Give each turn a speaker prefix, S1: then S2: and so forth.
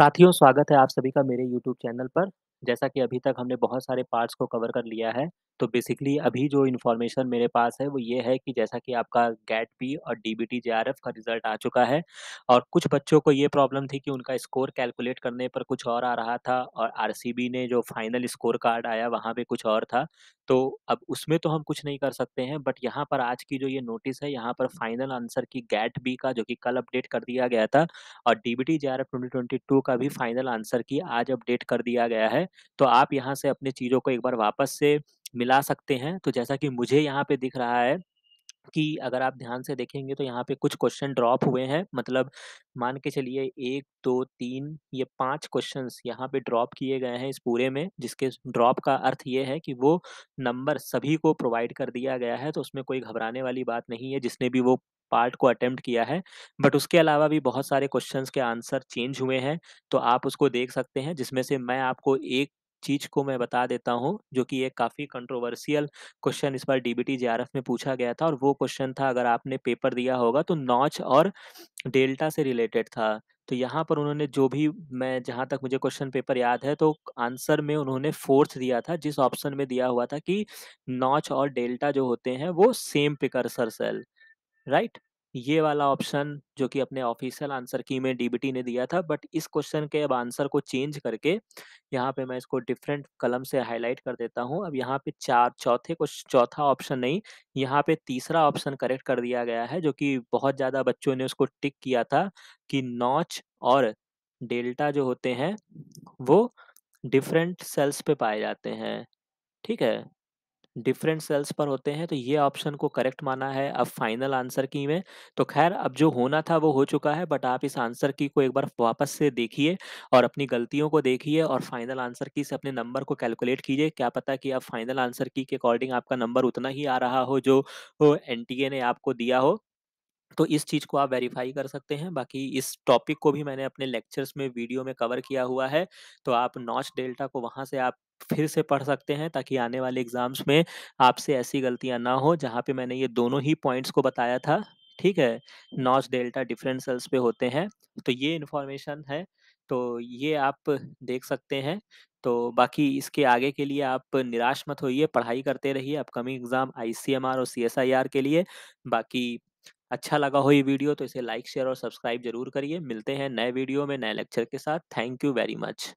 S1: साथियों स्वागत है आप सभी का मेरे YouTube चैनल पर। जैसा कि अभी तक हमने बहुत सारे पार्ट्स को कवर कर लिया है तो बेसिकली अभी जो इन्फॉर्मेशन मेरे पास है वो ये है कि जैसा कि आपका गैट-बी और आर एफ का रिजल्ट आ चुका है और कुछ बच्चों को ये प्रॉब्लम थी कि उनका स्कोर कैलकुलेट करने पर कुछ और आ रहा था और बी ने जो फाइनल स्कोर कार्ड आया वहाँ पे कुछ और था। तो अब उसमें तो हम कुछ नहीं कर सकते हैं बट यहाँ पर आज की जो ये नोटिस है यहाँ पर फाइनल आंसर की गैट-बी का जो कि कल अपडेट कर दिया गया था और ट्वेंटी ट्वेंटी टू का भी फाइनल आंसर की आज अपडेट कर दिया गया है। तो आप यहाँ से अपनी चीज़ों को एक बार वापस से मिला सकते हैं। तो जैसा कि मुझे यहाँ पे दिख रहा है कि अगर आप ध्यान से देखेंगे तो यहाँ पे कुछ क्वेश्चन ड्रॉप हुए हैं। मतलब मान के चलिए एक दो तीन ये पांच क्वेश्चंस यहाँ पे ड्रॉप किए गए हैं इस पूरे में, जिसके ड्रॉप का अर्थ ये है कि वो नंबर सभी को प्रोवाइड कर दिया गया है, तो उसमें कोई घबराने वाली बात नहीं है जिसने भी वो पार्ट को अटेम्प्ट किया है। बट उसके अलावा भी बहुत सारे क्वेश्चंस के आंसर चेंज हुए हैं, तो आप उसको देख सकते हैं जिसमें से मैं आपको एक चीज को मैं बता देता हूँ जो कि एक काफी कंट्रोवर्सियल क्वेश्चन इस बार डीबीटी जेआरएफ में पूछा गया था और वो क्वेश्चन था अगर आपने पेपर दिया होगा तो नॉच और डेल्टा से रिलेटेड था तो यहाँ पर उन्होंने जो भी मैं जहाँ तक मुझे क्वेश्चन पेपर याद है तो आंसर में उन्होंने फोर्थ दिया था जिस ऑप्शन में दिया हुआ था कि नॉच और डेल्टा जो होते हैं वो सेम पिकरसर सेल राइट ये वाला ऑप्शन जो कि अपने ऑफिशियल आंसर की में डीबीटी ने दिया था बट इस क्वेश्चन के अब आंसर को चेंज करके यहाँ पे मैं इसको डिफरेंट कलम से हाईलाइट कर देता हूँ अब यहाँ पे चार चौथे को चौथा ऑप्शन नहीं यहाँ पे तीसरा ऑप्शन करेक्ट कर दिया गया है जो कि बहुत ज़्यादा बच्चों ने उसको टिक किया था कि नॉच और डेल्टा जो होते हैं वो डिफरेंट सेल्स पे पाए जाते हैं ठीक है डिफरेंट सेल्स पर होते हैं तो ये ऑप्शन को करेक्ट माना है अब फाइनल आंसर की में तो खैर अब जो होना था वो हो चुका है बट आप इस आंसर की को एक बार वापस से देखिए और अपनी गलतियों को देखिए और फाइनल आंसर की से अपने नंबर को कैलकुलेट कीजिए क्या पता कि अब फाइनल आंसर की के अकॉर्डिंग आपका नंबर उतना ही आ रहा हो जो एन ने आपको दिया हो तो इस चीज़ को आप वेरीफाई कर सकते हैं बाकी इस टॉपिक को भी मैंने अपने लेक्चर्स में वीडियो में कवर किया हुआ है तो आप नॉच डेल्टा को वहाँ से आप फिर से पढ़ सकते हैं ताकि आने वाले एग्ज़ाम्स में आपसे ऐसी गलतियाँ ना हो जहाँ पे मैंने ये दोनों ही पॉइंट्स को बताया था ठीक है नॉच डेल्टा डिफरेंट सेल्स पे होते हैं तो ये इन्फॉर्मेशन है तो ये आप देख सकते हैं तो बाकी इसके आगे के लिए आप निराश मत होइए पढ़ाई करते रहिए अपकमिंग एग्ज़ाम आई और सी के लिए बाकी अच्छा लगा हो ये वीडियो तो इसे लाइक शेयर और सब्सक्राइब जरूर करिए मिलते हैं नए वीडियो में नए लेक्चर के साथ थैंक यू वेरी मच